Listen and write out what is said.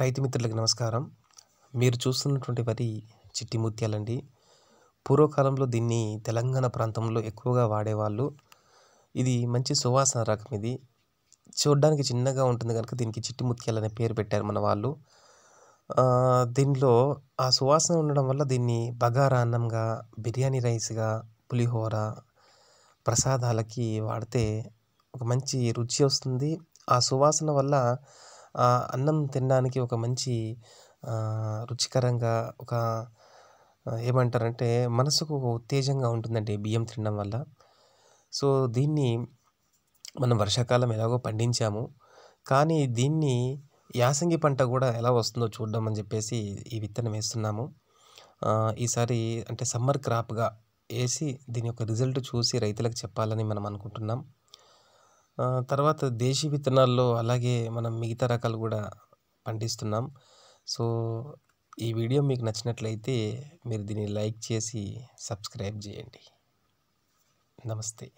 రైతు మిత్రులకు నమస్కారం మీరు చూస్తున్నటువంటి వరి చిట్టి ముత్యాలండి పూర్వకాలంలో దీన్ని తెలంగాణ ప్రాంతంలో ఎక్కువగా వాడేవాళ్ళు ఇది మంచి సువాసన రకం ఇది చూడ్డానికి చిన్నగా ఉంటుంది కనుక దీనికి చిట్టి ముత్యాలు అనే పేరు పెట్టారు మన వాళ్ళు దీనిలో ఆ సువాసన ఉండడం వల్ల దీన్ని బగారా అన్నంగా బిర్యానీ రైస్గా పులిహోర ప్రసాదాలకి వాడితే ఒక మంచి రుచి వస్తుంది ఆ సువాసన వల్ల అన్నం తినడానికి ఒక మంచి రుచికరంగా ఒక ఏమంటారంటే మనసుకు ఒక ఉత్తేజంగా ఉంటుందండి బియ్యం తినడం వల్ల సో దీన్ని మనం వర్షాకాలం ఎలాగో పండించాము కానీ దీన్ని యాసంగి పంట కూడా ఎలా వస్తుందో చూడడం అని చెప్పేసి ఈ విత్తనం వేస్తున్నాము ఈసారి అంటే సమ్మర్ క్రాప్గా వేసి దీని యొక్క రిజల్ట్ చూసి రైతులకు చెప్పాలని మనం అనుకుంటున్నాం తర్వాత దేశీ విత్తనాల్లో అలాగే మనం మిగతా రకాలు కూడా పండిస్తున్నాం సో ఈ వీడియో మీకు నచ్చినట్లయితే మీరు దీన్ని లైక్ చేసి సబ్స్క్రైబ్ చేయండి నమస్తే